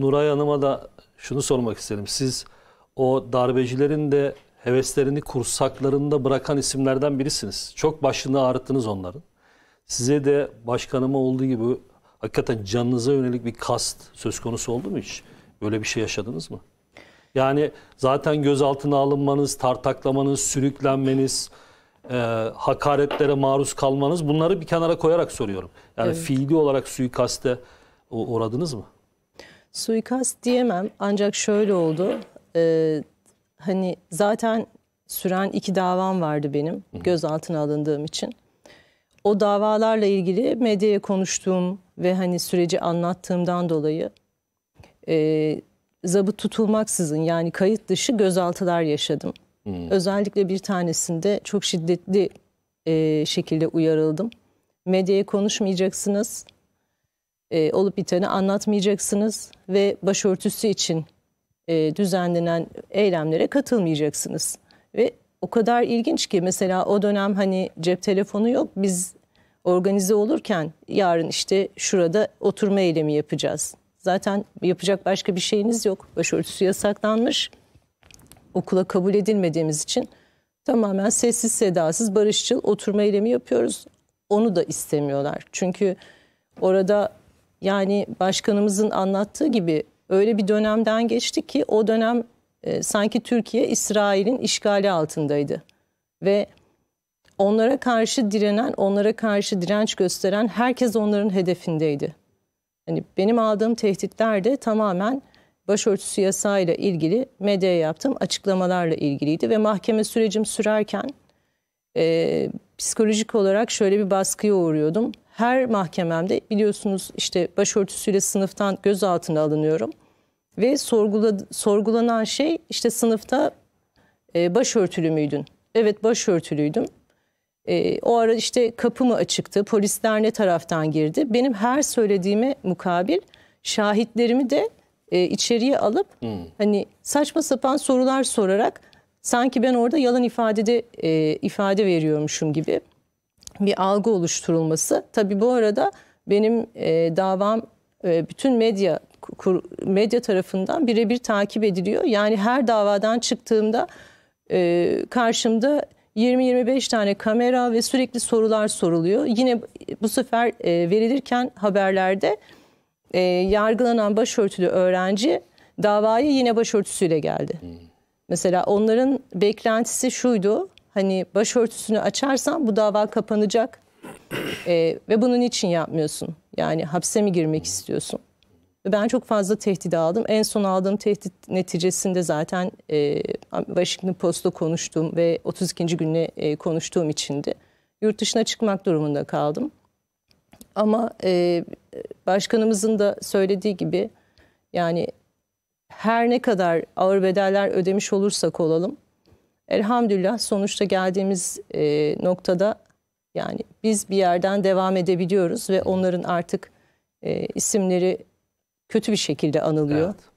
Nuray Hanım'a da şunu sormak isterim: Siz o darbecilerin de heveslerini kursaklarında bırakan isimlerden birisiniz. Çok başını ağrıttınız onların. Size de başkanıma olduğu gibi hakikaten canınıza yönelik bir kast söz konusu oldu mu hiç? Böyle bir şey yaşadınız mı? Yani zaten gözaltına alınmanız, tartaklamanız, sürüklenmeniz, e, hakaretlere maruz kalmanız bunları bir kenara koyarak soruyorum. Yani evet. fiili olarak suikaste uğradınız mı? Suikast diyemem ancak şöyle oldu. E, hani zaten süren iki davam vardı benim gözaltına alındığım için. O davalarla ilgili medyaya konuştuğum ve hani süreci anlattığımdan dolayı e, zabıt tutulmaksızın yani kayıt dışı gözaltılar yaşadım. Hmm. Özellikle bir tanesinde çok şiddetli e, şekilde uyarıldım. Medyaya konuşmayacaksınız, e, olup biteni anlatmayacaksınız ve başörtüsü için e, düzenlenen eylemlere katılmayacaksınız. Ve o kadar ilginç ki mesela o dönem hani cep telefonu yok biz organize olurken yarın işte şurada oturma eylemi yapacağız. Zaten yapacak başka bir şeyiniz yok. Başörtüsü yasaklanmış. Okula kabul edilmediğimiz için tamamen sessiz sedasız barışçıl oturma eylemi yapıyoruz. Onu da istemiyorlar. Çünkü orada yani başkanımızın anlattığı gibi öyle bir dönemden geçtik ki o dönem e, sanki Türkiye İsrail'in işgali altındaydı. Ve onlara karşı direnen, onlara karşı direnç gösteren herkes onların hedefindeydi. Yani benim aldığım tehditler de tamamen başörtüsü yasağıyla ilgili medyaya yaptığım açıklamalarla ilgiliydi ve mahkeme sürecim sürerken e, psikolojik olarak şöyle bir baskıya uğruyordum her mahkememde biliyorsunuz işte başörtüsüyle sınıftan gözaltına alınıyorum. Ve sorgula, sorgulanan şey işte sınıfta e, başörtülü müydün? Evet başörtülüydüm. E, o ara işte kapı mı açıktı, polisler ne taraftan girdi? Benim her söylediğime mukabil şahitlerimi de e, içeriye alıp hmm. hani saçma sapan sorular sorarak sanki ben orada yalan ifadede e, ifade veriyormuşum gibi bir algı oluşturulması. Tabii bu arada benim e, davam e, bütün medya kur, medya tarafından birebir takip ediliyor. Yani her davadan çıktığımda e, karşımda 20-25 tane kamera ve sürekli sorular soruluyor. Yine bu sefer e, verilirken haberlerde e, yargılanan başörtülü öğrenci davayı yine başörtüsüyle geldi. Hmm. Mesela onların beklentisi şuydu hani başörtüsünü açarsan bu dava kapanacak e, ve bunun için yapmıyorsun. Yani hapse mi girmek istiyorsun? Ben çok fazla tehdit aldım. En son aldığım tehdit neticesinde zaten e, Washington Post'ta konuştuğum ve 32. günle e, konuştuğum içindi. Yurt dışına çıkmak durumunda kaldım. Ama e, başkanımızın da söylediği gibi yani her ne kadar ağır bedeller ödemiş olursak olalım Elhamdülillah sonuçta geldiğimiz e, noktada yani biz bir yerden devam edebiliyoruz ve onların artık e, isimleri kötü bir şekilde anılıyor. Evet.